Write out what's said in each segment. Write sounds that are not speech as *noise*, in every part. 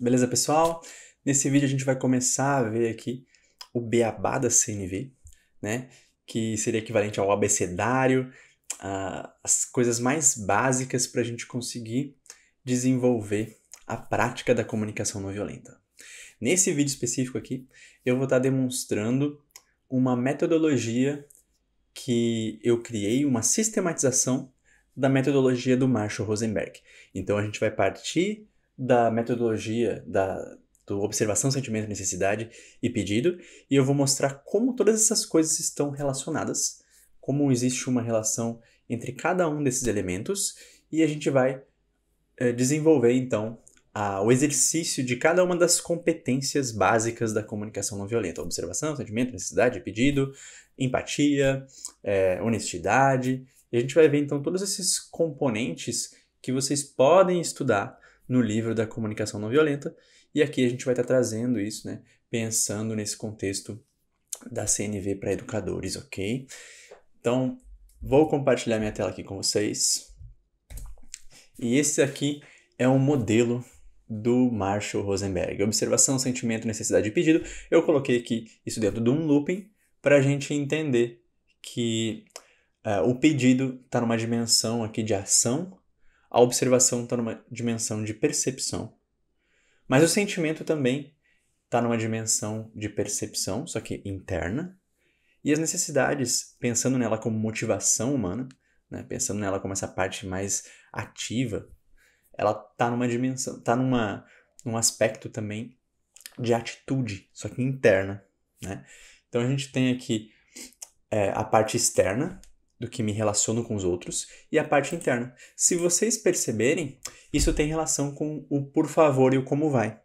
Beleza, pessoal? Nesse vídeo a gente vai começar a ver aqui o beabá da CNV, né? Que seria equivalente ao abecedário, as coisas mais básicas para a gente conseguir desenvolver a prática da comunicação não violenta. Nesse vídeo específico aqui, eu vou estar tá demonstrando uma metodologia que eu criei, uma sistematização da metodologia do Marshall Rosenberg. Então a gente vai partir da metodologia da do observação, sentimento, necessidade e pedido, e eu vou mostrar como todas essas coisas estão relacionadas, como existe uma relação entre cada um desses elementos, e a gente vai é, desenvolver então a, o exercício de cada uma das competências básicas da comunicação não violenta: observação, sentimento, necessidade, pedido, empatia, é, honestidade. E a gente vai ver então todos esses componentes que vocês podem estudar no livro da comunicação não violenta. E aqui a gente vai estar tá trazendo isso, né? Pensando nesse contexto da CNV para educadores, ok? Então, vou compartilhar minha tela aqui com vocês. E esse aqui é um modelo do Marshall Rosenberg. Observação, sentimento, necessidade e pedido. Eu coloquei aqui isso dentro de um looping para a gente entender que uh, o pedido está numa dimensão aqui de ação a observação está numa dimensão de percepção. Mas o sentimento também está numa dimensão de percepção, só que interna. E as necessidades, pensando nela como motivação humana, né, pensando nela como essa parte mais ativa, ela está numa dimensão, está numa num aspecto também de atitude, só que interna, né? Então a gente tem aqui é, a parte externa, do que me relaciono com os outros e a parte interna. Se vocês perceberem, isso tem relação com o por favor e o como vai.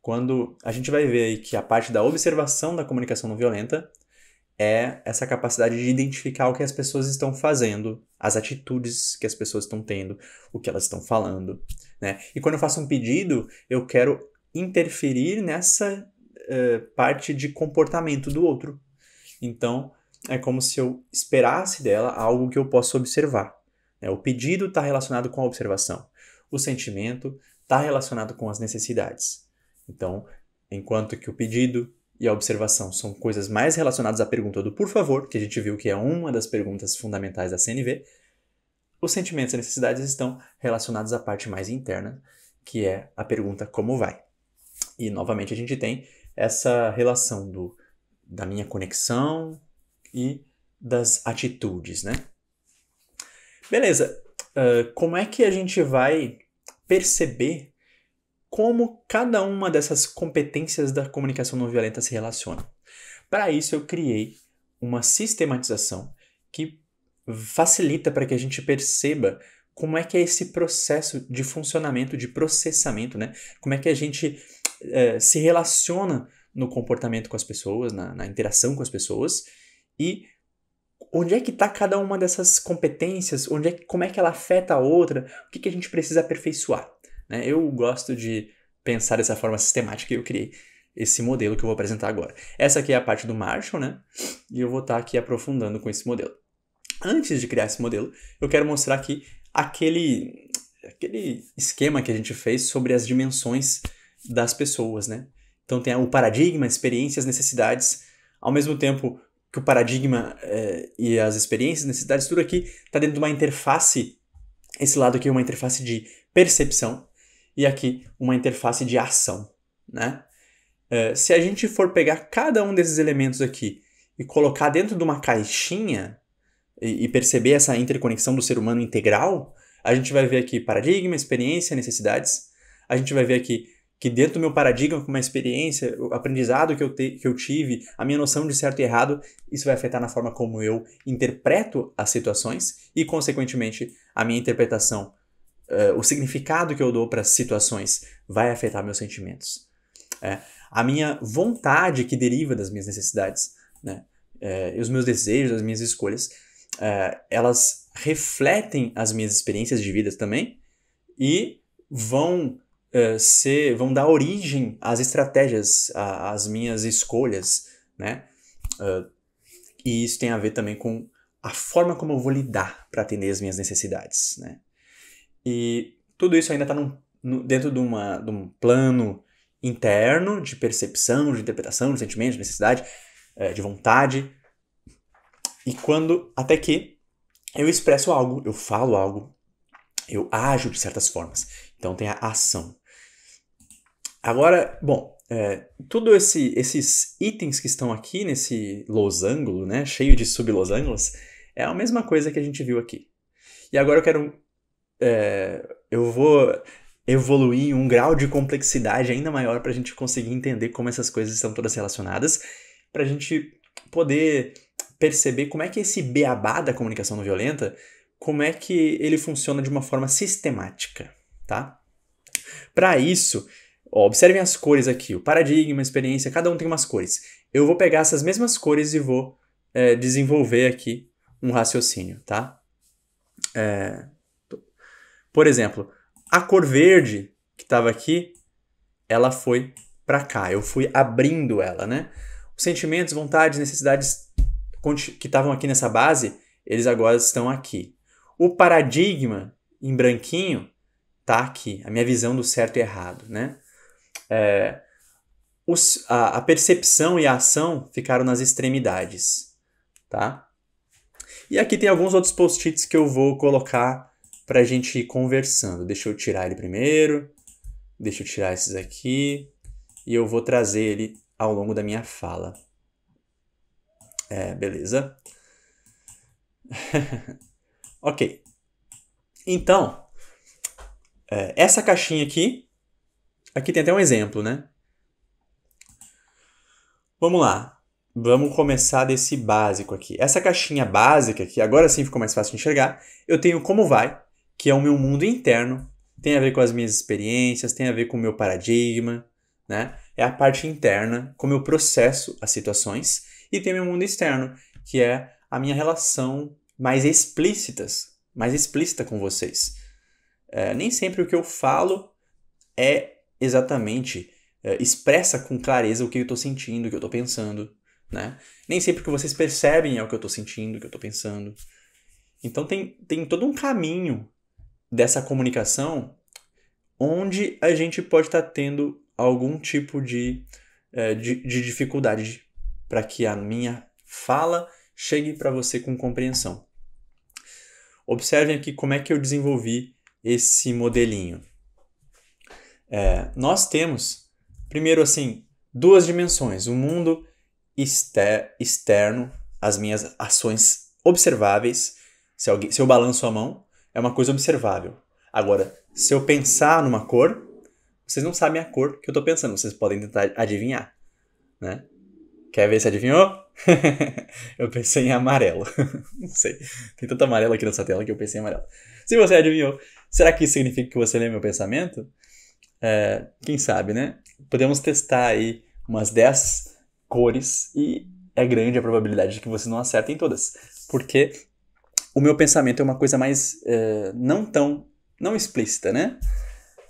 Quando a gente vai ver aí que a parte da observação da comunicação não violenta é essa capacidade de identificar o que as pessoas estão fazendo, as atitudes que as pessoas estão tendo, o que elas estão falando, né? E quando eu faço um pedido, eu quero interferir nessa uh, parte de comportamento do outro. Então, é como se eu esperasse dela algo que eu possa observar. Né? O pedido está relacionado com a observação. O sentimento está relacionado com as necessidades. Então, enquanto que o pedido e a observação são coisas mais relacionadas à pergunta do por favor, que a gente viu que é uma das perguntas fundamentais da CNV, os sentimentos e necessidades estão relacionados à parte mais interna, que é a pergunta como vai. E novamente a gente tem essa relação do da minha conexão e das atitudes, né? Beleza, uh, como é que a gente vai perceber como cada uma dessas competências da comunicação não violenta se relaciona? Para isso, eu criei uma sistematização que facilita para que a gente perceba como é que é esse processo de funcionamento, de processamento, né? Como é que a gente uh, se relaciona no comportamento com as pessoas, na, na interação com as pessoas e onde é que está cada uma dessas competências? Onde é, como é que ela afeta a outra? O que, que a gente precisa aperfeiçoar? Né? Eu gosto de pensar dessa forma sistemática e eu criei esse modelo que eu vou apresentar agora. Essa aqui é a parte do Marshall, né? E eu vou estar tá aqui aprofundando com esse modelo. Antes de criar esse modelo, eu quero mostrar aqui aquele, aquele esquema que a gente fez sobre as dimensões das pessoas, né? Então tem o paradigma, experiências, necessidades. Ao mesmo tempo, que o paradigma é, e as experiências, necessidades, tudo aqui está dentro de uma interface. Esse lado aqui é uma interface de percepção e aqui uma interface de ação, né? É, se a gente for pegar cada um desses elementos aqui e colocar dentro de uma caixinha e, e perceber essa interconexão do ser humano integral, a gente vai ver aqui paradigma, experiência, necessidades. A gente vai ver aqui que dentro do meu paradigma, com uma experiência, o aprendizado que eu, te, que eu tive, a minha noção de certo e errado, isso vai afetar na forma como eu interpreto as situações e, consequentemente, a minha interpretação, uh, o significado que eu dou para as situações vai afetar meus sentimentos. É, a minha vontade que deriva das minhas necessidades, né? É, os meus desejos, as minhas escolhas, é, elas refletem as minhas experiências de vida também e vão eh, ser, vão dar origem às estratégias, à, às minhas escolhas, né? Uh, e isso tem a ver também com a forma como eu vou lidar para atender as minhas necessidades, né? E tudo isso ainda está dentro de, uma, de um plano interno de percepção, de interpretação, de sentimento, de necessidade, eh, de vontade. E quando, até que eu expresso algo, eu falo algo, eu ajo de certas formas. Então tem a ação. Agora, bom, é, tudo esse, esses itens que estão aqui nesse losango, né, cheio de sublosângulos, é a mesma coisa que a gente viu aqui. E agora eu quero, é, eu vou evoluir um grau de complexidade ainda maior para a gente conseguir entender como essas coisas estão todas relacionadas, para a gente poder perceber como é que esse beabá da comunicação não violenta, como é que ele funciona de uma forma sistemática, tá? Para isso, Ó, observem as cores aqui, o paradigma, a experiência, cada um tem umas cores. Eu vou pegar essas mesmas cores e vou é, desenvolver aqui um raciocínio, tá? É... Por exemplo, a cor verde que estava aqui, ela foi para cá. Eu fui abrindo ela, né? Os sentimentos, vontades, necessidades que estavam aqui nessa base, eles agora estão aqui. O paradigma em branquinho tá aqui, a minha visão do certo e errado, né? é, os, a, a percepção e a ação ficaram nas extremidades, tá? E aqui tem alguns outros post-its que eu vou colocar para a gente ir conversando. Deixa eu tirar ele primeiro, deixa eu tirar esses aqui e eu vou trazer ele ao longo da minha fala. É, beleza? *laughs* ok. Então, é, essa caixinha aqui Aqui tem até um exemplo, né? Vamos lá. Vamos começar desse básico aqui. Essa caixinha básica, que agora sim ficou mais fácil de enxergar, eu tenho como vai, que é o meu mundo interno, tem a ver com as minhas experiências, tem a ver com o meu paradigma, né? É a parte interna, como eu processo as situações, e tem meu mundo externo, que é a minha relação mais explícitas, mais explícita com vocês. É, nem sempre o que eu falo é exatamente é, expressa com clareza o que eu estou sentindo, o que eu estou pensando, né? Nem sempre que vocês percebem é o que eu estou sentindo, o que eu estou pensando. Então tem, tem todo um caminho dessa comunicação onde a gente pode estar tá tendo algum tipo de, é, de, de dificuldade para que a minha fala chegue para você com compreensão. Observem aqui como é que eu desenvolvi esse modelinho. É, nós temos, primeiro assim, duas dimensões: o mundo exter externo, as minhas ações observáveis. Se, alguém, se eu balanço a mão, é uma coisa observável. Agora, se eu pensar numa cor, vocês não sabem a cor que eu estou pensando, vocês podem tentar adivinhar, né? Quer ver se adivinhou? *laughs* eu pensei em amarelo. *laughs* não sei. Tem tanto amarelo aqui nessa tela que eu pensei em amarelo. Se você adivinhou, será que isso significa que você lê meu pensamento? É, quem sabe, né? Podemos testar aí umas 10 cores e é grande a probabilidade de que você não em todas. Porque o meu pensamento é uma coisa mais é, não tão, não explícita, né?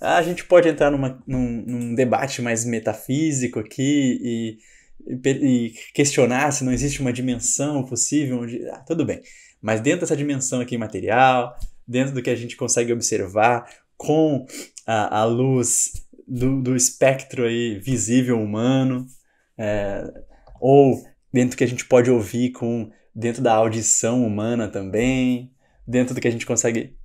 A gente pode entrar numa, num, num debate mais metafísico aqui e e questionar se não existe uma dimensão possível onde. Ah, tudo bem. Mas dentro dessa dimensão aqui material, dentro do que a gente consegue observar com a, a luz do, do espectro aí visível humano, é, ou dentro que a gente pode ouvir com dentro da audição humana também, dentro do que a gente consegue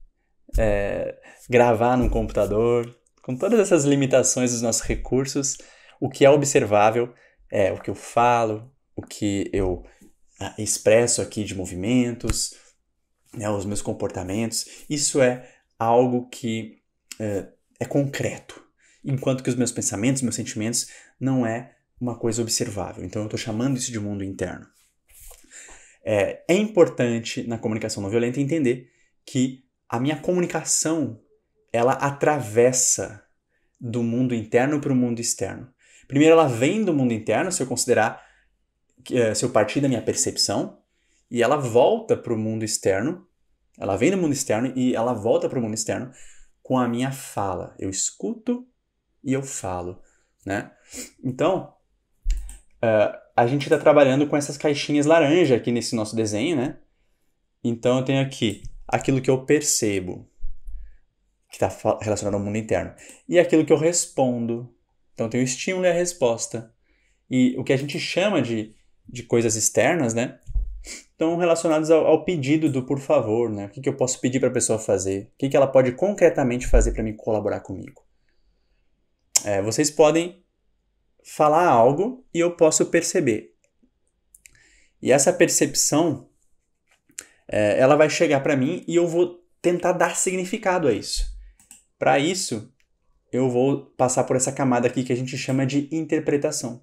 é, gravar num computador, com todas essas limitações dos nossos recursos, o que é observável é o que eu falo, o que eu expresso aqui de movimentos, né, os meus comportamentos. Isso é algo que é, é concreto, enquanto que os meus pensamentos, meus sentimentos, não é uma coisa observável. Então eu estou chamando isso de mundo interno. É, é importante na comunicação não violenta entender que a minha comunicação ela atravessa do mundo interno para o mundo externo. Primeiro, ela vem do mundo interno, se eu considerar, é, se eu partir da minha percepção, e ela volta para o mundo externo. Ela vem do mundo externo e ela volta para o mundo externo com a minha fala. Eu escuto e eu falo, né? Então, uh, a gente está trabalhando com essas caixinhas laranja aqui nesse nosso desenho, né? Então, eu tenho aqui aquilo que eu percebo, que está relacionado ao mundo interno, e aquilo que eu respondo. Então, tem o estímulo e a resposta. E o que a gente chama de, de coisas externas, né? estão relacionados ao, ao, pedido do por favor, né? O que, que eu posso pedir para a pessoa fazer? O que, que ela pode concretamente fazer para me colaborar comigo? É, vocês podem falar algo e eu posso perceber. E essa percepção, é, ela vai chegar para mim e eu vou tentar dar significado a isso. Para isso, eu vou passar por essa camada aqui que a gente chama de interpretação.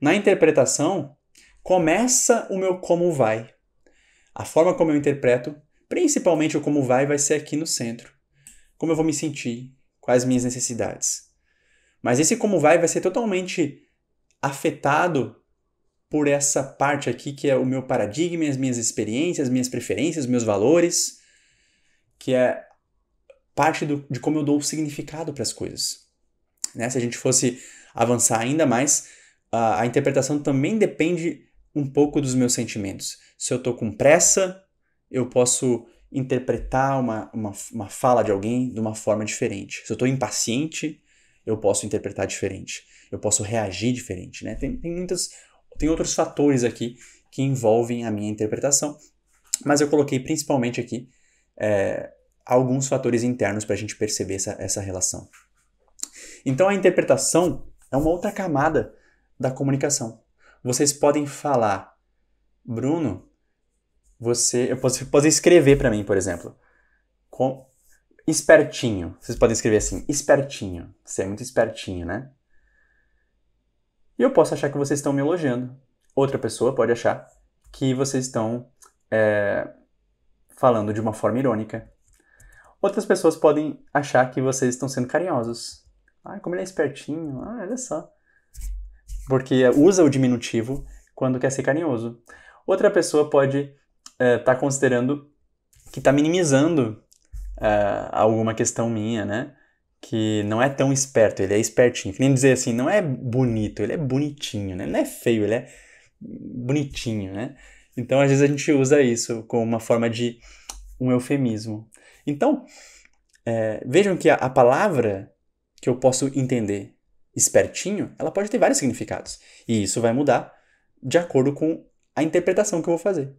Na interpretação, começa o meu como vai. A forma como eu interpreto, principalmente o como vai, vai ser aqui no centro. Como eu vou me sentir, quais minhas necessidades. Mas esse como vai vai ser totalmente afetado por essa parte aqui que é o meu paradigma, as minhas experiências, minhas preferências, meus valores, que é parte do, de como eu dou significado para as coisas. Né? Se a gente fosse avançar ainda mais, a, a interpretação também depende um pouco dos meus sentimentos. Se eu estou com pressa, eu posso interpretar uma, uma, uma fala de alguém de uma forma diferente. Se eu estou impaciente, eu posso interpretar diferente. Eu posso reagir diferente, né? Tem, tem, muitas, tem outros fatores aqui que envolvem a minha interpretação, mas eu coloquei principalmente aqui é, alguns fatores internos para a gente perceber essa, essa relação. Então a interpretação é uma outra camada da comunicação vocês podem falar, Bruno, você, eu posso, posso escrever para mim, por exemplo, com espertinho. Vocês podem escrever assim, espertinho. Você é muito espertinho, né? E eu posso achar que vocês estão me elogiando. Outra pessoa pode achar que vocês estão é, falando de uma forma irônica. Outras pessoas podem achar que vocês estão sendo carinhosos. Ah, como ele é espertinho. Ah, olha só porque usa o diminutivo quando quer ser carinhoso. Outra pessoa pode estar eh, tá considerando que está minimizando eh, alguma questão minha, né? Que não é tão esperto, ele é espertinho. Que nem dizer assim, não é bonito, ele é bonitinho, né? não é feio, ele é bonitinho, né? Então, às vezes a gente usa isso como uma forma de um eufemismo. Então, é, vejam que a, a palavra que eu posso entender espertinho, ela pode ter vários significados. E isso vai mudar de acordo com a interpretação que eu vou fazer.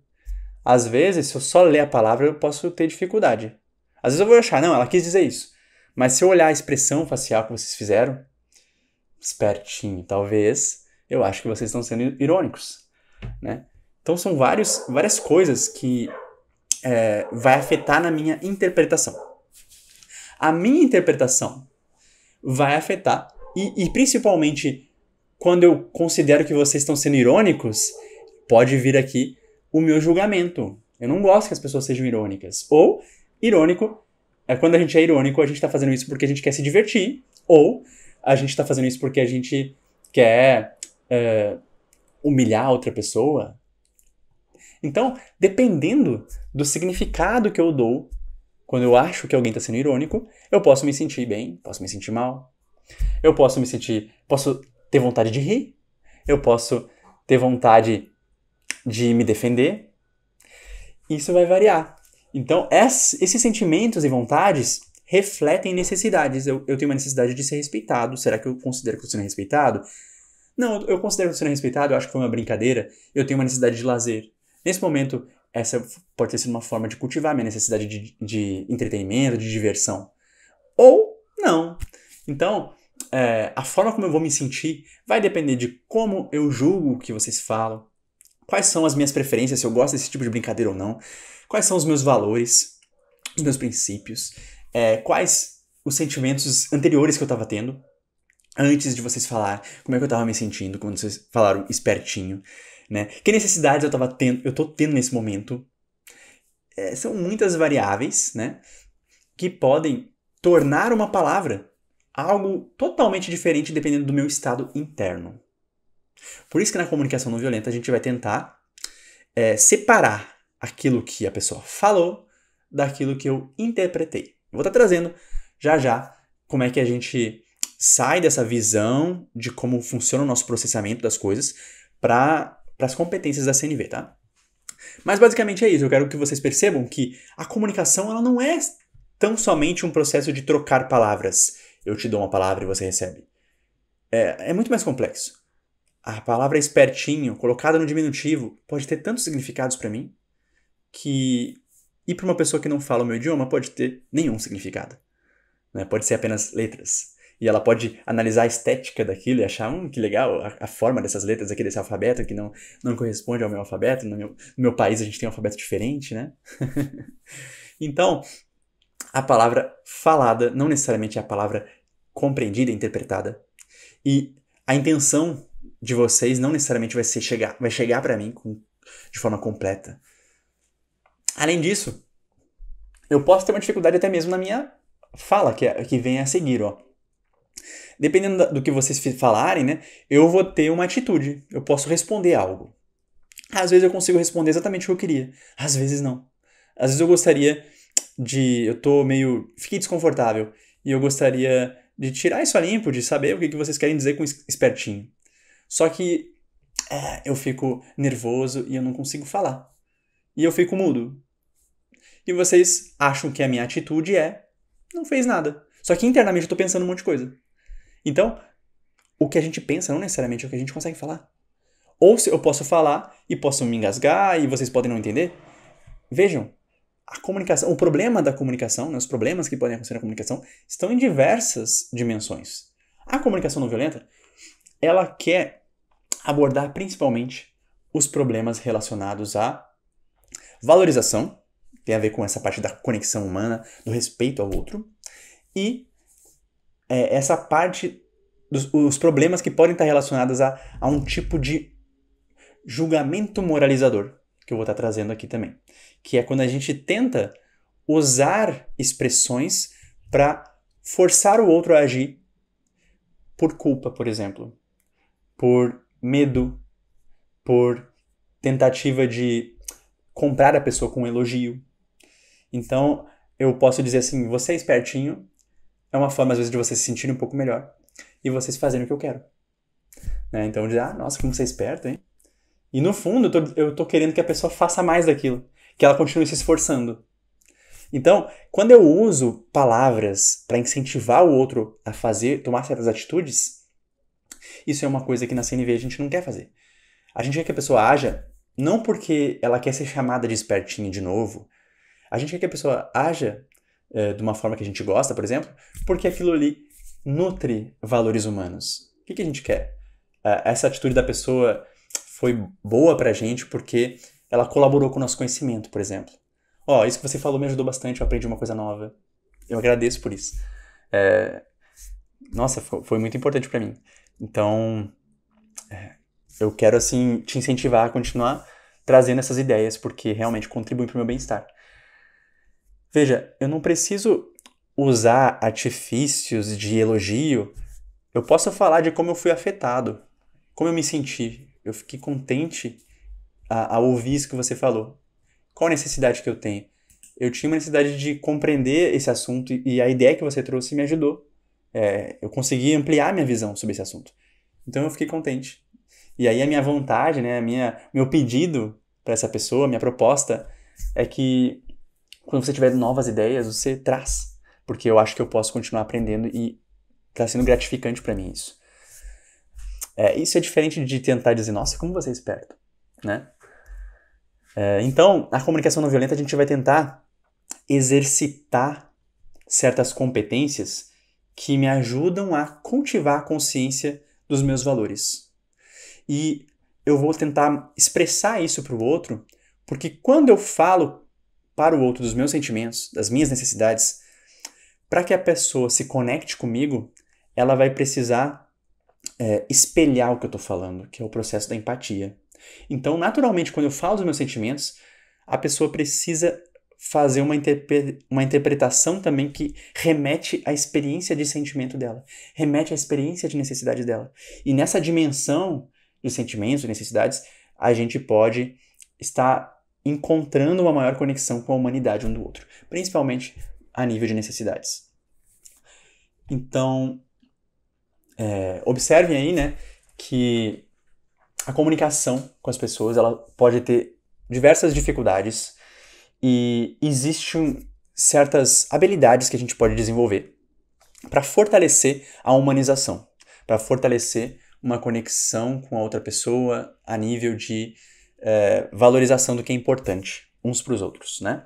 Às vezes, se eu só ler a palavra, eu posso ter dificuldade. Às vezes eu vou achar, não, ela quis dizer isso. Mas se eu olhar a expressão facial que vocês fizeram, espertinho, talvez, eu acho que vocês estão sendo irônicos, né? Então são vários, várias coisas que é, vai afetar na minha interpretação. A minha interpretação vai afetar e, e principalmente, quando eu considero que vocês estão sendo irônicos, pode vir aqui o meu julgamento. Eu não gosto que as pessoas sejam irônicas. Ou, irônico, é quando a gente é irônico, a gente está fazendo isso porque a gente quer se divertir, ou a gente está fazendo isso porque a gente quer é, humilhar outra pessoa. Então, dependendo do significado que eu dou, quando eu acho que alguém está sendo irônico, eu posso me sentir bem, posso me sentir mal, eu posso me sentir, posso ter vontade de rir, eu posso ter vontade de me defender. Isso vai variar. Então, esses sentimentos e vontades refletem necessidades. Eu, eu tenho uma necessidade de ser respeitado. Será que eu considero que eu estou sendo respeitado? Não, eu considero que eu estou sendo respeitado, eu acho que foi uma brincadeira. Eu tenho uma necessidade de lazer. Nesse momento, essa pode ter sido uma forma de cultivar minha necessidade de, de entretenimento, de diversão. Ou não. Então, é, a forma como eu vou me sentir vai depender de como eu julgo o que vocês falam, quais são as minhas preferências, se eu gosto desse tipo de brincadeira ou não, quais são os meus valores, os meus princípios, é, quais os sentimentos anteriores que eu estava tendo antes de vocês falar como é que eu estava me sentindo quando vocês falaram espertinho, né? Que necessidades eu estava tendo, eu tô tendo nesse momento. É, são muitas variáveis, né? Que podem tornar uma palavra algo totalmente diferente dependendo do meu estado interno. Por isso que na comunicação não violenta a gente vai tentar é, separar aquilo que a pessoa falou daquilo que eu interpretei. vou estar tá trazendo já já como é que a gente sai dessa visão de como funciona o nosso processamento das coisas para as competências da CNV, tá? Mas basicamente é isso. Eu quero que vocês percebam que a comunicação ela não é tão somente um processo de trocar palavras eu te dou uma palavra e você recebe. É, é muito mais complexo. A palavra espertinho, colocada no diminutivo, pode ter tantos significados para mim que e para uma pessoa que não fala o meu idioma pode ter nenhum significado. Né? Pode ser apenas letras. E ela pode analisar a estética daquilo e achar, hum, que legal, a, a forma dessas letras aqui, desse alfabeto, que não, não corresponde ao meu alfabeto. No meu, no meu país a gente tem um alfabeto diferente, né? *laughs* então, a palavra falada não necessariamente é a palavra compreendida, interpretada. E a intenção de vocês não necessariamente vai ser chegar, vai chegar para mim com, de forma completa. Além disso, eu posso ter uma dificuldade até mesmo na minha fala que, é, que vem a seguir, ó. Dependendo do que vocês falarem, né, eu vou ter uma atitude, eu posso responder algo. Às vezes eu consigo responder exatamente o que eu queria, às vezes não. Às vezes eu gostaria de eu tô meio. fiquei desconfortável e eu gostaria de tirar isso a limpo, de saber o que, que vocês querem dizer com espertinho. Só que é, eu fico nervoso e eu não consigo falar. E eu fico mudo. E vocês acham que a minha atitude é: não fez nada. Só que internamente eu tô pensando um monte de coisa. Então, o que a gente pensa não necessariamente é o que a gente consegue falar. Ou se eu posso falar e posso me engasgar e vocês podem não entender. Vejam, a comunicação, o problema da comunicação, né, os problemas que podem acontecer na comunicação, estão em diversas dimensões. A comunicação não violenta, ela quer abordar principalmente os problemas relacionados à valorização, tem a ver com essa parte da conexão humana, do respeito ao outro, e é, essa parte dos os problemas que podem estar relacionados a, a um tipo de julgamento moralizador, que eu vou estar trazendo aqui também, que é quando a gente tenta usar expressões para forçar o outro a agir por culpa, por exemplo, por medo, por tentativa de comprar a pessoa com um elogio. Então, eu posso dizer assim: você é espertinho, é uma forma às vezes de você se sentir um pouco melhor e vocês fazer o que eu quero. Né? Então, dizer, ah, nossa, como você é esperto, hein? E no fundo, eu tô, eu tô querendo que a pessoa faça mais daquilo, que ela continue se esforçando. Então, quando eu uso palavras para incentivar o outro a fazer, tomar certas atitudes, isso é uma coisa que na CNV a gente não quer fazer. A gente quer que a pessoa haja não porque ela quer ser chamada de espertinha de novo. A gente quer que a pessoa haja é, de uma forma que a gente gosta, por exemplo, porque aquilo ali nutre valores humanos. O que, que a gente quer? essa atitude da pessoa foi boa pra gente porque ela colaborou com o nosso conhecimento, por exemplo. Ó, oh, isso que você falou me ajudou bastante, eu aprendi uma coisa nova. Eu agradeço por isso. É... Nossa, foi muito importante para mim. Então, é... eu quero, assim, te incentivar a continuar trazendo essas ideias, porque realmente contribuem para o meu bem-estar. Veja, eu não preciso usar artifícios de elogio. Eu posso falar de como eu fui afetado, como eu me senti, eu fiquei contente a, ouvir isso que você falou. Qual a necessidade que eu tenho? Eu tinha uma necessidade de compreender esse assunto e, e a ideia que você trouxe me ajudou. É, eu consegui ampliar minha visão sobre esse assunto. Então eu fiquei contente. E aí a minha vontade, né, a minha, meu pedido para essa pessoa, minha proposta é que quando você tiver novas ideias, você traz, porque eu acho que eu posso continuar aprendendo e está sendo gratificante para mim isso. É, isso é diferente de tentar dizer, nossa, como você é esperto, né? É, então, a comunicação não violenta, a gente vai tentar exercitar certas competências que me ajudam a cultivar a consciência dos meus valores. E eu vou tentar expressar isso para o outro, porque quando eu falo para o outro dos meus sentimentos, das minhas necessidades, para que a pessoa se conecte comigo, ela vai precisar é, espelhar o que eu estou falando, que é o processo da empatia. Então, naturalmente, quando eu falo dos meus sentimentos, a pessoa precisa fazer uma, interpre uma interpretação também que remete à experiência de sentimento dela, remete à experiência de necessidade dela. E nessa dimensão de sentimentos, e necessidades, a gente pode estar encontrando uma maior conexão com a humanidade um do outro, principalmente a nível de necessidades. Então, é, observem aí, né, que a comunicação com as pessoas ela pode ter diversas dificuldades e existem certas habilidades que a gente pode desenvolver para fortalecer a humanização, para fortalecer uma conexão com a outra pessoa a nível de é, valorização do que é importante uns para os outros, né?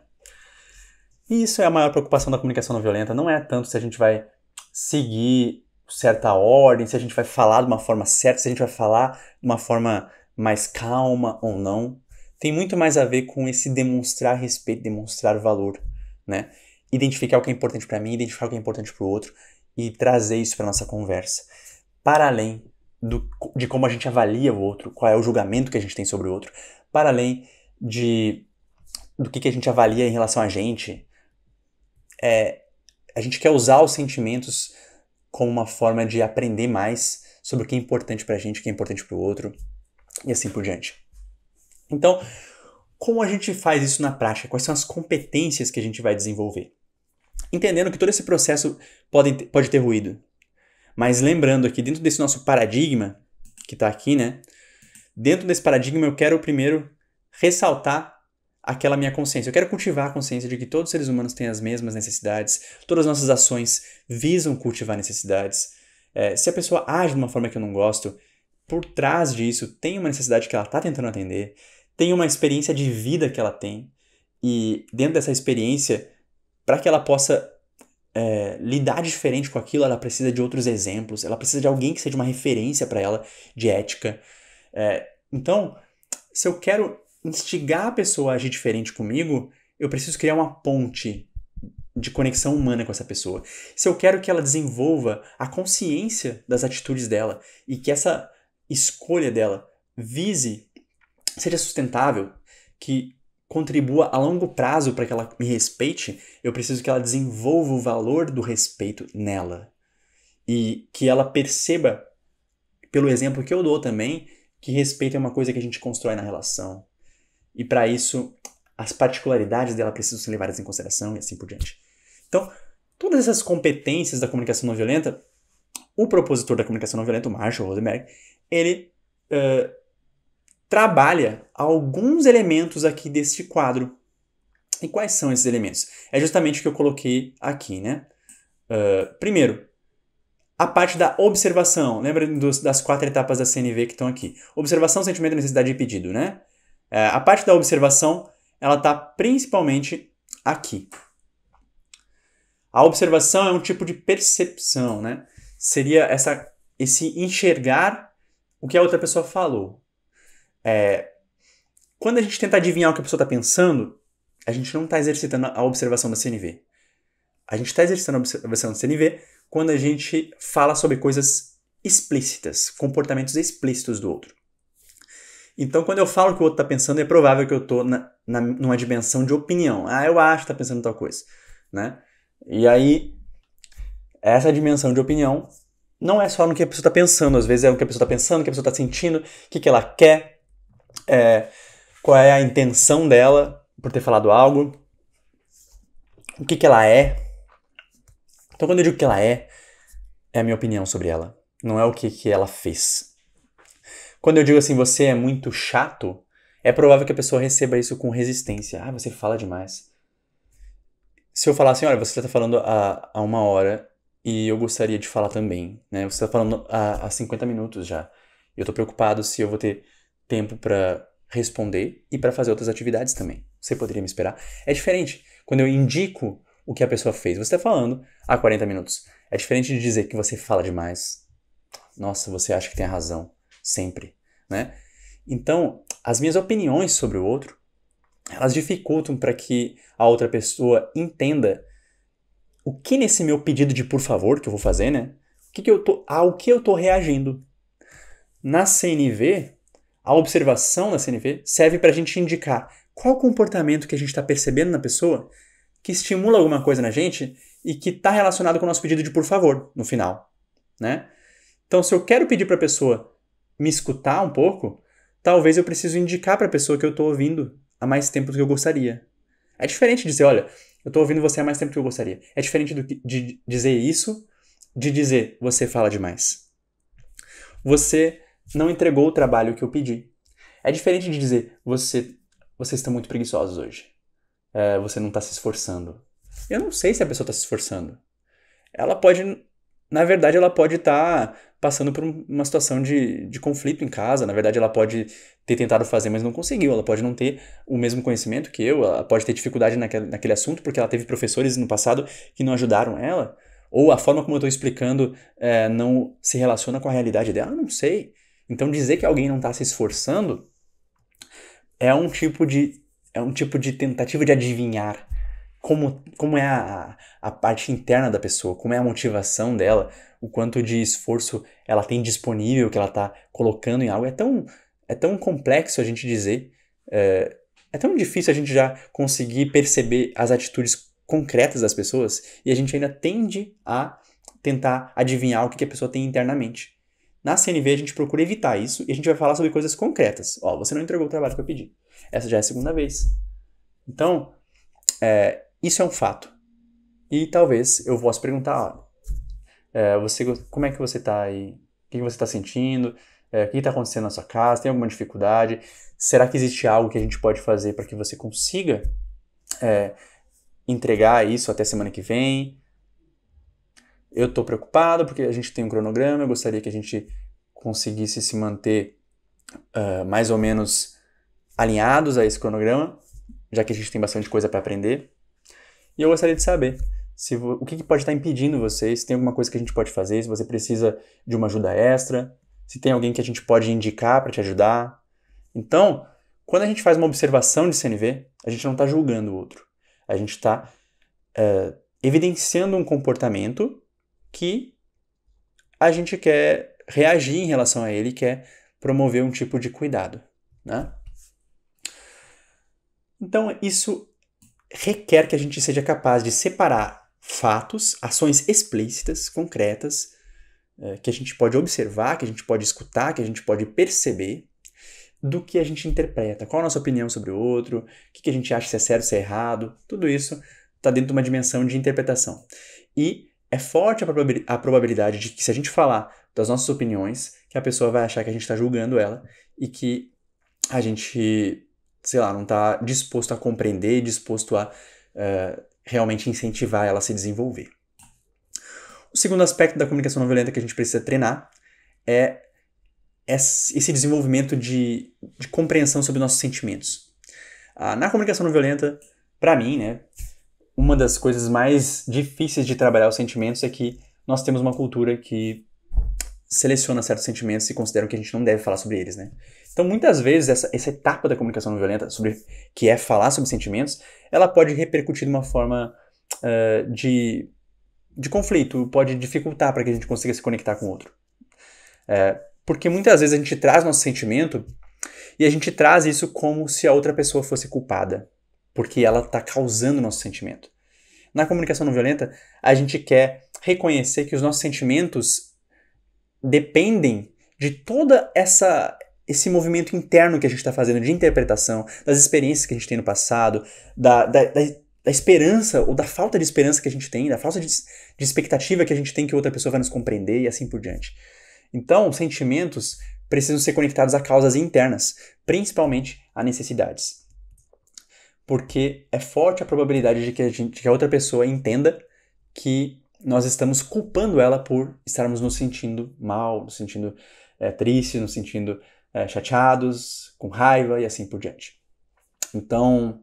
E isso é a maior preocupação da comunicação não violenta, não é tanto se a gente vai seguir certa ordem, se a gente vai falar de uma forma certa, se a gente vai falar de uma forma mais calma ou não. Tem muito mais a ver com esse demonstrar respeito, demonstrar valor, né? Identificar o que é importante para mim, identificar o que é importante para o outro e trazer isso para nossa conversa. Para além do, de como a gente avalia o outro, qual é o julgamento que a gente tem sobre o outro, para além de do que, que a gente avalia em relação a gente, é, a gente quer usar os sentimentos como uma forma de aprender mais sobre o que é importante para a gente, o que é importante para o outro e assim por diante. Então, como a gente faz isso na prática? Quais são as competências que a gente vai desenvolver? Entendendo que todo esse processo pode, pode ter ruído. Mas lembrando aqui, dentro desse nosso paradigma, que está aqui, né? Dentro desse paradigma, eu quero primeiro ressaltar aquela minha consciência. Eu quero cultivar a consciência de que todos os seres humanos têm as mesmas necessidades, todas as nossas ações visam cultivar necessidades. É, se a pessoa age de uma forma que eu não gosto, por trás disso tem uma necessidade que ela está tentando atender, tem uma experiência de vida que ela tem, e dentro dessa experiência, para que ela possa é, lidar diferente com aquilo, ela precisa de outros exemplos, ela precisa de alguém que seja uma referência para ela de ética. É, então, se eu quero instigar a pessoa a agir diferente comigo, eu preciso criar uma ponte de conexão humana com essa pessoa. Se eu quero que ela desenvolva a consciência das atitudes dela e que essa escolha dela vise, seja sustentável, que contribua a longo prazo para que ela me respeite, eu preciso que ela desenvolva o valor do respeito nela. E que ela perceba, pelo exemplo que eu dou também, que respeito é uma coisa que a gente constrói na relação. E para isso, as particularidades dela precisam ser levadas em consideração e assim por diante. Então, todas essas competências da comunicação não violenta, o propositor da comunicação não violenta, o Marshall Rosenberg, ele uh, trabalha alguns elementos aqui deste quadro. E quais são esses elementos? É justamente o que eu coloquei aqui, né? Uh, primeiro, a parte da observação. Lembra dos, das quatro etapas da CNV que estão aqui? Observação, sentimento, necessidade e pedido, né? É, a parte da observação, ela está principalmente aqui. A observação é um tipo de percepção, né? Seria essa, esse enxergar o que a outra pessoa falou. É, quando a gente tenta adivinhar o que a pessoa está pensando, a gente não está exercitando a observação da CNV. A gente está exercitando a observação da CNV quando a gente fala sobre coisas explícitas, comportamentos explícitos do outro. Então, quando eu falo que o outro está pensando, é provável que eu estou na, na, numa dimensão de opinião. Ah, eu acho que está pensando tal coisa, né? E aí, essa dimensão de opinião não é só no que a pessoa está pensando. Às vezes é o que a pessoa está pensando, o que a pessoa está sentindo, o que, que ela quer, é, qual é a intenção dela por ter falado algo, o que, que ela é. Então, quando eu digo que ela é, é a minha opinião sobre ela. Não é o que, que ela fez. Quando eu digo assim, você é muito chato, é provável que a pessoa receba isso com resistência. Ah, você fala demais. Se eu falar assim, olha, você está falando há, há uma hora e eu gostaria de falar também, né? Você está falando há, há 50 minutos já. Eu estou preocupado se eu vou ter tempo para responder e para fazer outras atividades também. Você poderia me esperar? É diferente quando eu indico o que a pessoa fez. Você está falando há 40 minutos. É diferente de dizer que você fala demais. Nossa, você acha que tem a razão. Sempre né? Então, as minhas opiniões sobre o outro, elas dificultam para que a outra pessoa entenda o que nesse meu pedido de por favor que eu vou fazer, né? O que que eu tô, ao que eu tô reagindo. Na CNV, a observação da CNV serve para a gente indicar qual comportamento que a gente está percebendo na pessoa que estimula alguma coisa na gente e que está relacionado com o nosso pedido de por favor no final, né? Então, se eu quero pedir para a pessoa me escutar um pouco, talvez eu preciso indicar para a pessoa que eu estou ouvindo há mais tempo do que eu gostaria. É diferente de dizer, olha, eu estou ouvindo você há mais tempo do que eu gostaria. É diferente do, de dizer isso, de dizer, você fala demais. Você não entregou o trabalho que eu pedi. É diferente de dizer, você, vocês estão muito preguiçosos hoje. É, você não está se esforçando. Eu não sei se a pessoa está se esforçando. Ela pode, na verdade, ela pode estar tá passando por uma situação de, de conflito em casa. Na verdade, ela pode ter tentado fazer, mas não conseguiu. Ela pode não ter o mesmo conhecimento que eu, ela pode ter dificuldade naquele, naquele assunto, porque ela teve professores no passado que não ajudaram ela. Ou a forma como eu estou explicando é, não se relaciona com a realidade dela, não sei. Então, dizer que alguém não está se esforçando é um tipo de é um tipo de tentativa de adivinhar como, como é a, a parte interna da pessoa, como é a motivação dela, o quanto de esforço ela tem disponível, que ela está colocando em algo. É tão, é tão complexo a gente dizer, é, é tão difícil a gente já conseguir perceber as atitudes concretas das pessoas e a gente ainda tende a tentar adivinhar o que a pessoa tem internamente. Na CNV a gente procura evitar isso e a gente vai falar sobre coisas concretas. Ó, você não entregou o trabalho que eu pedi. Essa já é a segunda vez. Então, é, isso é um fato. E talvez eu possa perguntar, olha, é, você, como é que você está aí? O que você está sentindo? É, o que está acontecendo na sua casa? Tem alguma dificuldade? Será que existe algo que a gente pode fazer para que você consiga é, entregar isso até semana que vem? Eu estou preocupado porque a gente tem um cronograma. Eu gostaria que a gente conseguisse se manter uh, mais ou menos alinhados a esse cronograma, já que a gente tem bastante coisa para aprender. E eu gostaria de saber se, o que, que pode estar impedindo vocês, se tem alguma coisa que a gente pode fazer, se você precisa de uma ajuda extra, se tem alguém que a gente pode indicar para te ajudar. Então, quando a gente faz uma observação de CNV, a gente não está julgando o outro. A gente está uh, eh, evidenciando um comportamento que a gente quer reagir em relação a ele, quer promover um tipo de cuidado. Né? Então, isso requer que a gente seja capaz de separar fatos, ações explícitas, concretas, é, que a gente pode observar, que a gente pode escutar, que a gente pode perceber, do que a gente interpreta, qual a nossa opinião sobre o outro, o que a gente acha se é certo, se é errado, tudo isso está dentro de uma dimensão de interpretação. E é forte a probabilidade de que se a gente falar das nossas opiniões, que a pessoa vai achar que a gente está julgando ela e que a gente sei lá, não está disposto a compreender, disposto a uh, realmente incentivar ela a se desenvolver. O segundo aspecto da comunicação não violenta que a gente precisa treinar é esse desenvolvimento de, de compreensão sobre nossos sentimentos. Ah, na comunicação não violenta, para mim, né, uma das coisas mais difíceis de trabalhar os sentimentos é que nós temos uma cultura que seleciona certos sentimentos e consideram que a gente não deve falar sobre eles, né? Então, muitas vezes, essa, essa etapa da comunicação não violenta, sobre, que é falar sobre sentimentos, ela pode repercutir de uma forma uh, de, de conflito, pode dificultar para que a gente consiga se conectar com o outro. Uh, porque muitas vezes a gente traz nosso sentimento e a gente traz isso como se a outra pessoa fosse culpada, porque ela está causando nosso sentimento. Na comunicação não violenta, a gente quer reconhecer que os nossos sentimentos dependem de toda essa esse movimento interno que a gente está fazendo de interpretação, das experiências que a gente tem no passado, da, da, da, da, esperança ou da falta de esperança que a gente tem, da falta de, de expectativa que a gente tem que outra pessoa vai nos compreender e assim por diante. Então, sentimentos precisam ser conectados a causas internas, principalmente a necessidades. Porque é forte a probabilidade de que, a gente, que a outra pessoa entenda que nós estamos culpando ela por estarmos nos sentindo mal, nos sentindo é, tristes, nos sentindo é, chateados, com raiva e assim por diante. Então,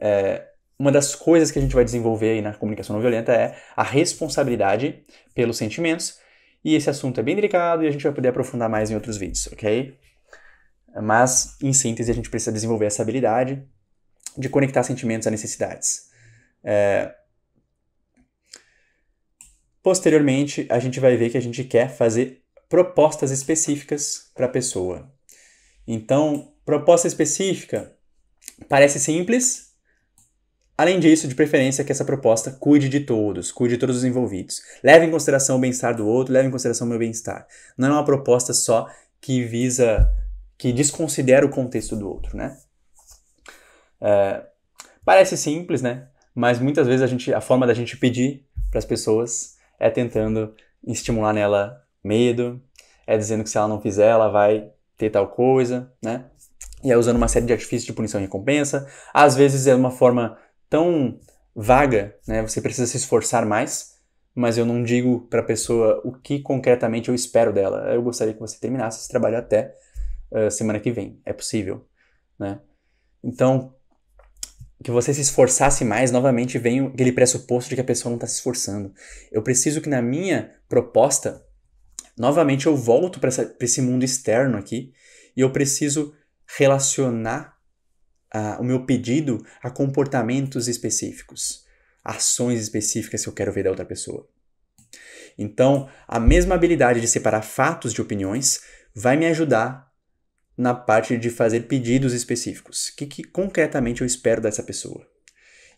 é, uma das coisas que a gente vai desenvolver aí na comunicação não violenta é a responsabilidade pelos sentimentos. E esse assunto é bem delicado e a gente vai poder aprofundar mais em outros vídeos, ok? Mas, em síntese, a gente precisa desenvolver essa habilidade de conectar sentimentos a necessidades. É, Posteriormente, a gente vai ver que a gente quer fazer propostas específicas para a pessoa. Então, proposta específica parece simples. Além disso, de preferência que essa proposta cuide de todos, cuide de todos os envolvidos. Leve em consideração o bem-estar do outro, leve em consideração o meu bem-estar. Não é uma proposta só que visa, que desconsidera o contexto do outro, né? É, parece simples, né? Mas muitas vezes a, gente, a forma da gente pedir para as pessoas é tentando estimular nela medo, é dizendo que se ela não fizer, ela vai ter tal coisa, né? E é usando uma série de artifícios de punição e recompensa. Às vezes é uma forma tão vaga, né? Você precisa se esforçar mais, mas eu não digo para a pessoa o que concretamente eu espero dela. Eu gostaria que você terminasse esse trabalho até uh, semana que vem. É possível, né? Então, que você se esforçasse mais, novamente vem aquele pressuposto de que a pessoa não está se esforçando. Eu preciso que na minha proposta, novamente eu volto para esse mundo externo aqui e eu preciso relacionar uh, o meu pedido a comportamentos específicos, ações específicas que eu quero ver da outra pessoa. Então, a mesma habilidade de separar fatos de opiniões vai me ajudar na parte de fazer pedidos específicos. O que, que concretamente eu espero dessa pessoa?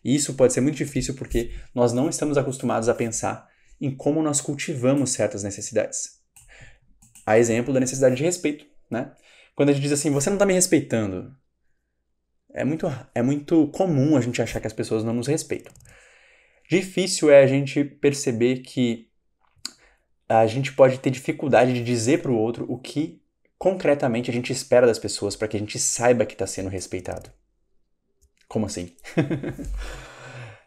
E isso pode ser muito difícil porque nós não estamos acostumados a pensar em como nós cultivamos certas necessidades. A exemplo da necessidade de respeito, né? Quando a gente diz assim, você não está me respeitando, é muito, é muito comum a gente achar que as pessoas não nos respeitam. Difícil é a gente perceber que a gente pode ter dificuldade de dizer para o outro o que concretamente a gente espera das pessoas para que a gente saiba que está sendo respeitado? Como assim? *laughs*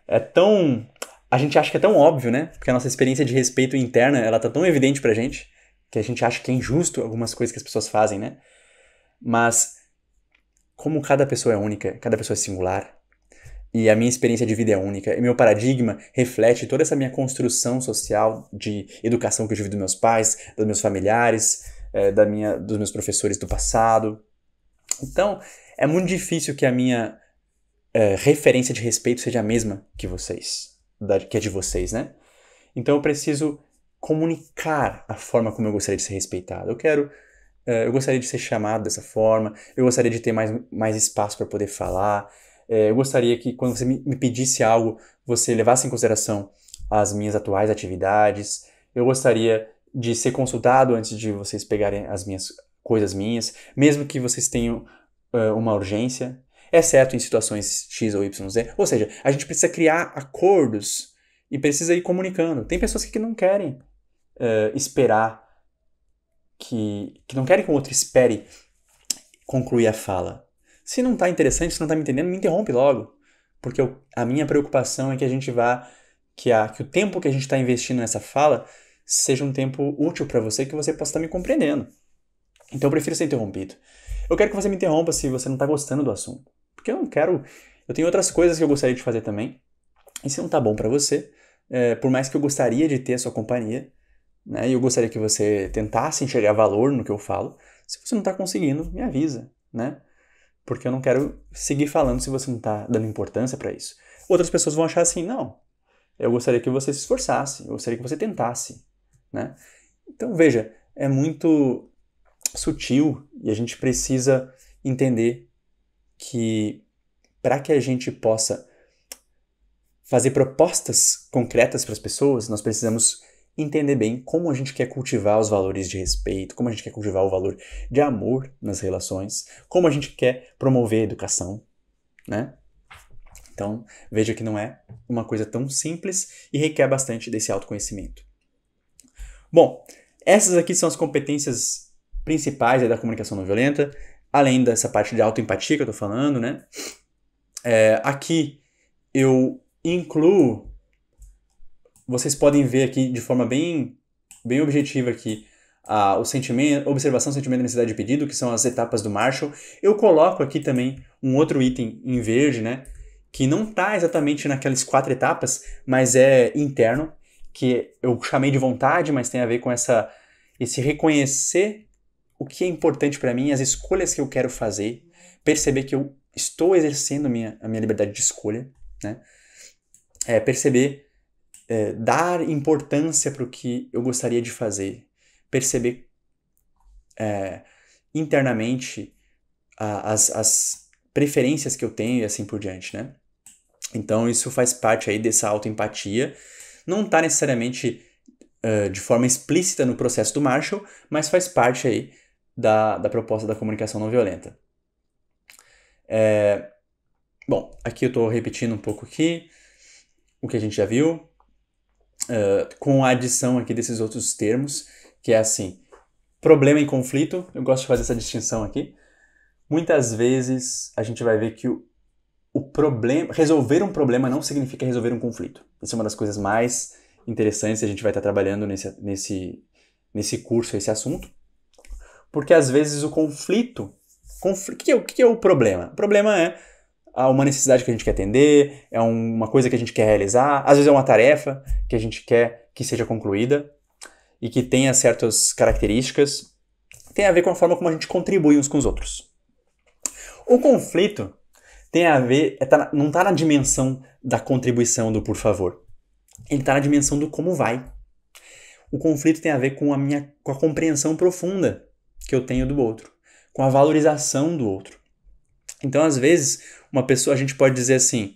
é tão. A gente acha que é tão óbvio, né? Porque a nossa experiência de respeito interna ela tá tão evidente pra gente que a gente acha que é injusto algumas coisas que as pessoas fazem, né? Mas como cada pessoa é única, cada pessoa é singular, e a minha experiência de vida é única, e meu paradigma reflete toda essa minha construção social de educação que eu tive dos meus pais, dos meus familiares, é, da minha, dos meus professores do passado. Então, é muito difícil que a minha é, referência de respeito seja a mesma que vocês, da, que é de vocês, né? Então, eu preciso comunicar a forma como eu gostaria de ser respeitado. Eu quero é, eu gostaria de ser chamado dessa forma, eu gostaria de ter mais, mais espaço para poder falar, é, eu gostaria que quando você me, pedisse algo, você levasse em consideração as minhas atuais atividades, eu gostaria de ser consultado antes de vocês pegarem as minhas coisas minhas, mesmo que vocês tenham uh, uma urgência, exceto em situações X ou Y, Z. Ou seja, a gente precisa criar acordos e precisa ir comunicando. Tem pessoas que não querem uh, esperar que, que não querem que o outro espere concluir a fala. Se não está interessante, se não está me entendendo, me interrompe logo. Porque eu, a minha preocupação é que a gente vá, que, a, que o tempo que a gente está investindo nessa fala seja um tempo útil para você, que você possa estar tá me compreendendo. Então eu prefiro ser interrompido. Eu quero que você me interrompa se você não está gostando do assunto. Porque eu não quero. Eu tenho outras coisas que eu gostaria de fazer também. E se não está bom para você, é, por mais que eu gostaria de ter a sua companhia, né, e eu gostaria que você tentasse enxergar valor no que eu falo, se você não está conseguindo, me avisa, né? Porque eu não quero seguir falando se você não está dando importância para isso. Outras pessoas vão achar assim, não. Eu gostaria que você se esforçasse, eu gostaria que você tentasse. Né? Então veja, é muito sutil e a gente precisa entender que para que a gente possa fazer propostas concretas para as pessoas, nós precisamos entender bem como a gente quer cultivar os valores de respeito, como a gente quer cultivar o valor de amor nas relações, como a gente quer promover a educação, né? Então, veja que não é uma coisa tão simples e requer bastante desse autoconhecimento. Bom, essas aqui são as competências principais da comunicação não violenta, além dessa parte de autoempatia que eu tô falando, né? É, aqui eu incluo, vocês podem ver aqui de forma bem, bem objetiva aqui, a, o sentimento, observação, sentimento, necessidade de pedido, que são as etapas do Marshall. Eu coloco aqui também um outro item em verde, né? Que não está exatamente naquelas quatro etapas, mas é interno que eu chamei de vontade, mas tem a ver com essa esse reconhecer o que é importante para mim, as escolhas que eu quero fazer, perceber que eu estou exercendo minha, a minha liberdade de escolha, né? É, perceber, é, dar importância para o que eu gostaria de fazer, perceber é, internamente a, as, as preferências que eu tenho e assim por diante, né? Então isso faz parte aí dessa autoempatia empatia não está necessariamente uh, de forma explícita no processo do Marshall, mas faz parte aí da, da proposta da comunicação não violenta. É, bom, aqui eu estou repetindo um pouco aqui o que a gente já viu, uh, com a adição aqui desses outros termos, que é assim, problema em conflito, eu gosto de fazer essa distinção aqui, muitas vezes a gente vai ver que o, o problema, resolver um problema não significa resolver um conflito. Isso é uma das coisas mais interessantes que a gente vai estar trabalhando nesse, nesse, nesse curso, esse assunto. Porque às vezes o conflito. Confl... O, que é, o que é o problema? O problema é uma necessidade que a gente quer atender, é uma coisa que a gente quer realizar, às vezes é uma tarefa que a gente quer que seja concluída e que tenha certas características. Tem a ver com a forma como a gente contribui uns com os outros. O conflito tem a ver, é, tá, não está na dimensão da contribuição do por favor. Ele está na dimensão do como vai. O conflito tem a ver com a minha com a compreensão profunda que eu tenho do outro, com a valorização do outro. Então, às vezes, uma pessoa, a gente pode dizer assim,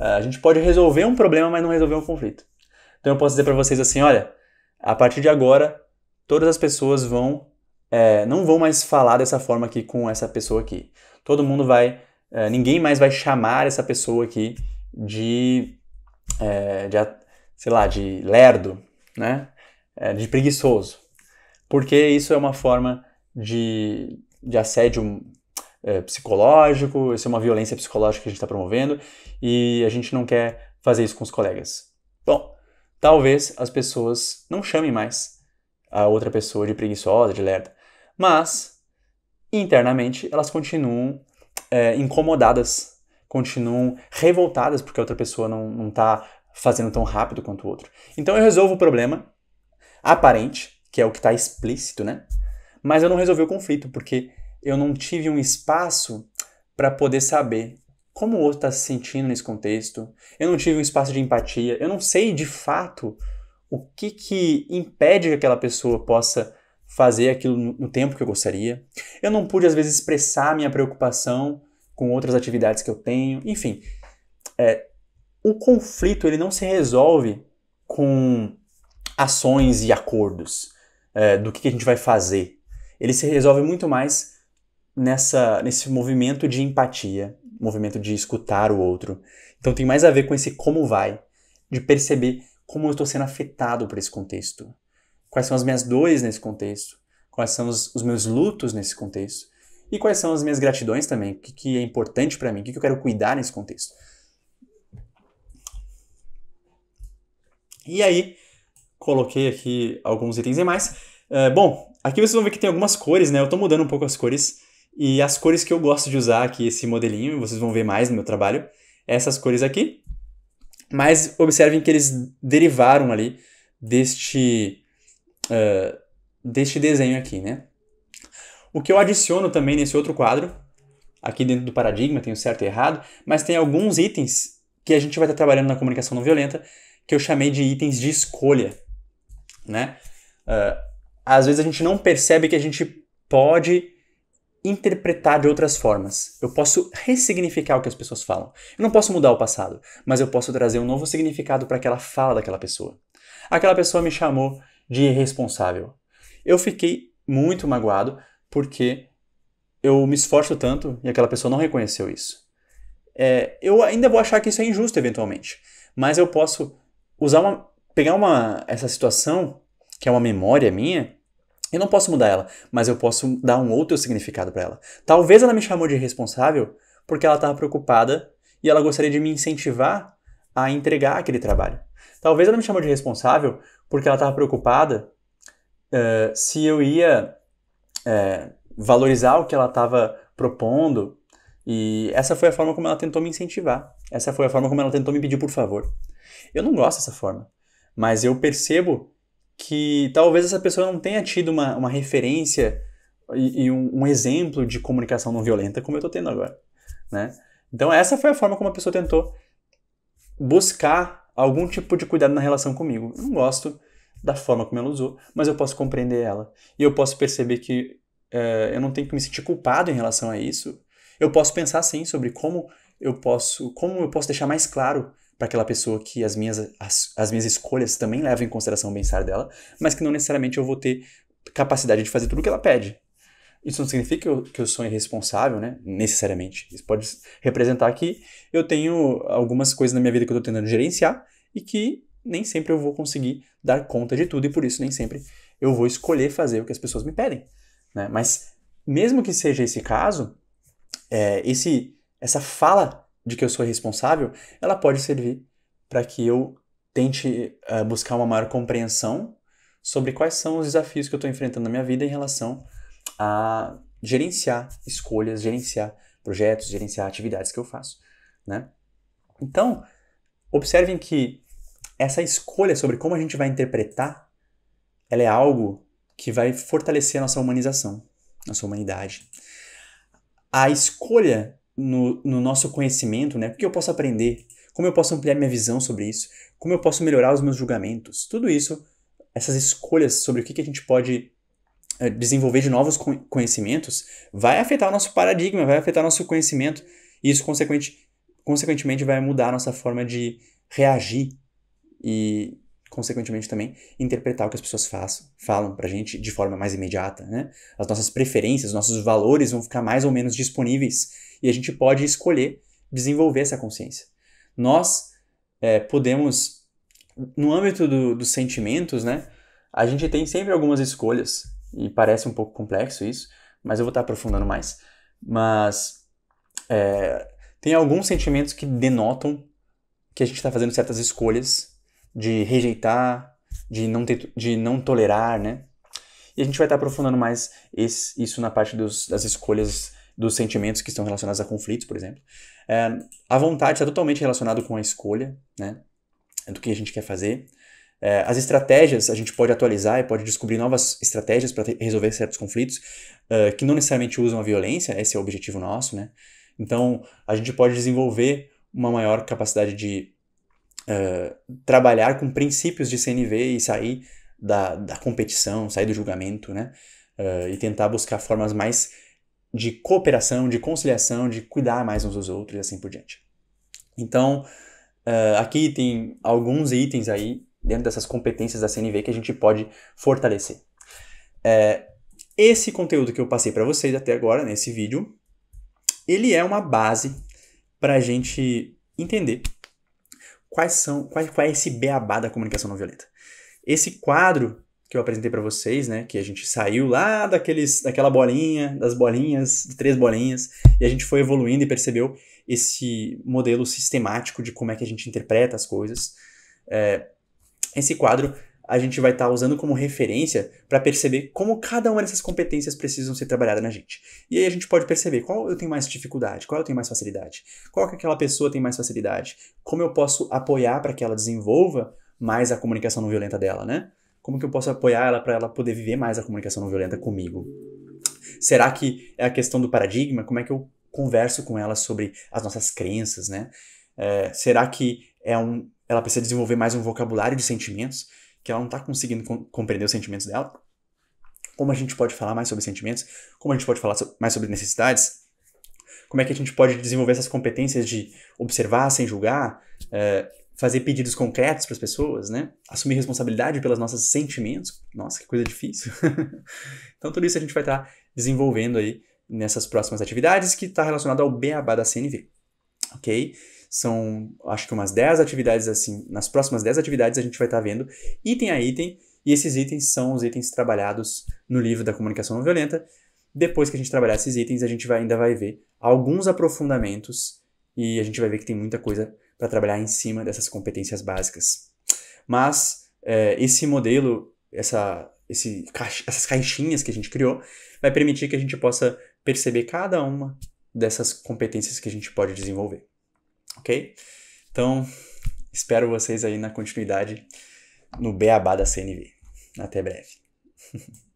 ah, a gente pode resolver um problema, mas não resolver um conflito. Então, eu posso dizer para vocês assim, olha, a partir de agora, todas as pessoas vão, é, não vão mais falar dessa forma aqui com essa pessoa aqui. Todo mundo vai eh, ninguém mais vai chamar essa pessoa aqui de, é, de sei lá, de lerdo, né? É, de preguiçoso. Porque isso é uma forma de, de assédio é, psicológico, isso é uma violência psicológica que a gente está promovendo e a gente não quer fazer isso com os colegas. Bom, talvez as pessoas não chamem mais a outra pessoa de preguiçosa, de lerda, mas internamente elas continuam é, incomodadas, continuam revoltadas porque a outra pessoa não, não tá fazendo tão rápido quanto o outro. Então eu resolvo o problema aparente, que é o que está explícito, né? Mas eu não resolvi o conflito porque eu não tive um espaço para poder saber como o outro está se sentindo nesse contexto. Eu não tive um espaço de empatia. Eu não sei de fato o que que impede que aquela pessoa possa fazer aquilo no tempo que eu gostaria. Eu não pude, às vezes, expressar minha preocupação com outras atividades que eu tenho. Enfim, é, o conflito ele não se resolve com ações e acordos é, do que, que a gente vai fazer. Ele se resolve muito mais nessa, nesse movimento de empatia, movimento de escutar o outro. Então tem mais a ver com esse como vai, de perceber como eu estou sendo afetado por esse contexto. Quais são as minhas dores nesse contexto? Quais são os, os meus lutos nesse contexto? E quais são as minhas gratidões também? O que, que é importante para mim? O que, que eu quero cuidar nesse contexto? E aí, coloquei aqui alguns itens e mais. Uh, bom, aqui vocês vão ver que tem algumas cores, né? Eu estou mudando um pouco as cores. E as cores que eu gosto de usar aqui, esse modelinho, vocês vão ver mais no meu trabalho, essas cores aqui. Mas observem que eles derivaram ali deste uh, deste desenho aqui, né? O que eu adiciono também nesse outro quadro, aqui dentro do paradigma, tem o certo e errado, mas tem alguns itens que a gente vai estar trabalhando na comunicação não violenta que eu chamei de itens de escolha, né? Uh, às vezes a gente não percebe que a gente pode interpretar de outras formas. Eu posso ressignificar o que as pessoas falam. Eu não posso mudar o passado, mas eu posso trazer um novo significado para aquela fala daquela pessoa. Aquela pessoa me chamou de irresponsável. Eu fiquei muito magoado porque eu me esforço tanto e aquela pessoa não reconheceu isso. É, eu ainda vou achar que isso é injusto eventualmente, mas eu posso usar uma, pegar uma essa situação que é uma memória minha. Eu não posso mudar ela, mas eu posso dar um outro significado para ela. Talvez ela me chamou de irresponsável porque ela estava preocupada e ela gostaria de me incentivar a entregar aquele trabalho. Talvez ela me chamou de responsável porque ela estava preocupada uh, se eu ia uh, valorizar o que ela estava propondo. E essa foi a forma como ela tentou me incentivar. Essa foi a forma como ela tentou me pedir por favor. Eu não gosto dessa forma, mas eu percebo que talvez essa pessoa não tenha tido uma, uma referência e, e um, um, exemplo de comunicação não violenta como eu estou tendo agora, né? Então essa foi a forma como a pessoa tentou buscar algum tipo de cuidado na relação comigo. Eu não gosto da forma como ela usou, mas eu posso compreender ela. E eu posso perceber que é, eu não tenho que me sentir culpado em relação a isso. Eu posso pensar sim sobre como eu posso, como eu posso deixar mais claro para aquela pessoa que as minhas, as, as minhas escolhas também levam em consideração o bem-estar dela, mas que não necessariamente eu vou ter capacidade de fazer tudo o que ela pede. Isso não significa que eu, que eu sou irresponsável, né? Necessariamente. Isso pode representar que eu tenho algumas coisas na minha vida que eu estou tentando gerenciar e que nem sempre eu vou conseguir dar conta de tudo e por isso nem sempre eu vou escolher fazer o que as pessoas me pedem. Né? Mas mesmo que seja esse caso, é, esse, essa fala de que eu sou responsável, ela pode servir para que eu tente uh, buscar uma maior compreensão sobre quais são os desafios que eu estou enfrentando na minha vida em relação a gerenciar escolhas, gerenciar projetos, gerenciar atividades que eu faço, né? Então, observem que essa escolha sobre como a gente vai interpretar, ela é algo que vai fortalecer a nossa humanização, nossa humanidade. A escolha no, no nosso conhecimento, né? O que eu posso aprender? Como eu posso ampliar minha visão sobre isso? Como eu posso melhorar os meus julgamentos? Tudo isso, essas escolhas sobre o que, que a gente pode eh, desenvolver de novos conhecimentos vai afetar o nosso paradigma, vai afetar nosso conhecimento, e isso, consequente, consequentemente, vai mudar a nossa forma de reagir e, consequentemente, também interpretar o que as pessoas façam, falam pra gente de forma mais imediata, né? As nossas preferências, nossos valores vão ficar mais ou menos disponíveis e a gente pode escolher desenvolver essa consciência. Nós é, podemos, no âmbito do, dos sentimentos, né? A gente tem sempre algumas escolhas e parece um pouco complexo isso, mas eu vou estar aprofundando mais. Mas é, tem alguns sentimentos que denotam que a gente está fazendo certas escolhas de rejeitar, de não, ter, de não tolerar, né? E a gente vai estar aprofundando mais esse, isso na parte dos, das escolhas dos sentimentos que estão relacionados a conflitos, por exemplo. É, a vontade está totalmente relacionado com a escolha, né? Do que a gente quer fazer. É, as estratégias a gente pode atualizar e pode descobrir novas estratégias para resolver certos conflitos uh, que não necessariamente usam a violência, esse é o objetivo nosso, né? Então, a gente pode desenvolver uma maior capacidade de uh, trabalhar com princípios de CNV e sair da, da competição, sair do julgamento, né? Uh, e tentar buscar formas mais de cooperação, de conciliação, de cuidar mais uns dos outros e assim por diante. Então, aqui tem alguns itens aí dentro dessas competências da CNV que a gente pode fortalecer. É, esse conteúdo que eu passei para vocês até agora, nesse né, vídeo, ele é uma base para a gente entender quais são, qual é esse beabá da comunicação não violenta. Esse quadro que eu apresentei para vocês, né, que a gente saiu lá daqueles, daquela bolinha, das bolinhas, de três bolinhas, e a gente foi evoluindo e percebeu esse modelo sistemático de como é que a gente interpreta as coisas. É, esse quadro a gente vai estar tá usando como referência para perceber como cada uma dessas competências precisam ser trabalhadas na gente. E aí a gente pode perceber qual eu tenho mais dificuldade, qual eu tenho mais facilidade, qual que aquela pessoa tem mais facilidade, como eu posso apoiar para que ela desenvolva mais a comunicação não violenta dela, né? Como que eu posso apoiar ela para ela poder viver mais a comunicação não violenta comigo? Será que é a questão do paradigma? Como é que eu converso com ela sobre as nossas crenças, né? É, será que é um, ela precisa desenvolver mais um vocabulário de sentimentos, que ela não está conseguindo compreender os sentimentos dela. Como a gente pode falar mais sobre sentimentos? Como a gente pode falar mais sobre necessidades? Como é que a gente pode desenvolver essas competências de observar sem julgar, eh, fazer pedidos concretos para as pessoas, né? Assumir responsabilidade pelos nossos sentimentos. Nossa, que coisa difícil. *laughs* então, tudo isso a gente vai estar tá desenvolvendo aí nessas próximas atividades que está relacionado ao beabá da CNV, ok? São, acho que umas 10 atividades assim. Nas próximas 10 atividades a gente vai estar tá vendo item a item, e esses itens são os itens trabalhados no livro da comunicação não violenta. Depois que a gente trabalhar esses itens, a gente vai, ainda vai ver alguns aprofundamentos e a gente vai ver que tem muita coisa para trabalhar em cima dessas competências básicas. Mas é, esse modelo, essa, esse, essas caixinhas que a gente criou, vai permitir que a gente possa perceber cada uma dessas competências que a gente pode desenvolver ok? Então, espero vocês aí na continuidade no Beabá da CNV. Até breve. *laughs*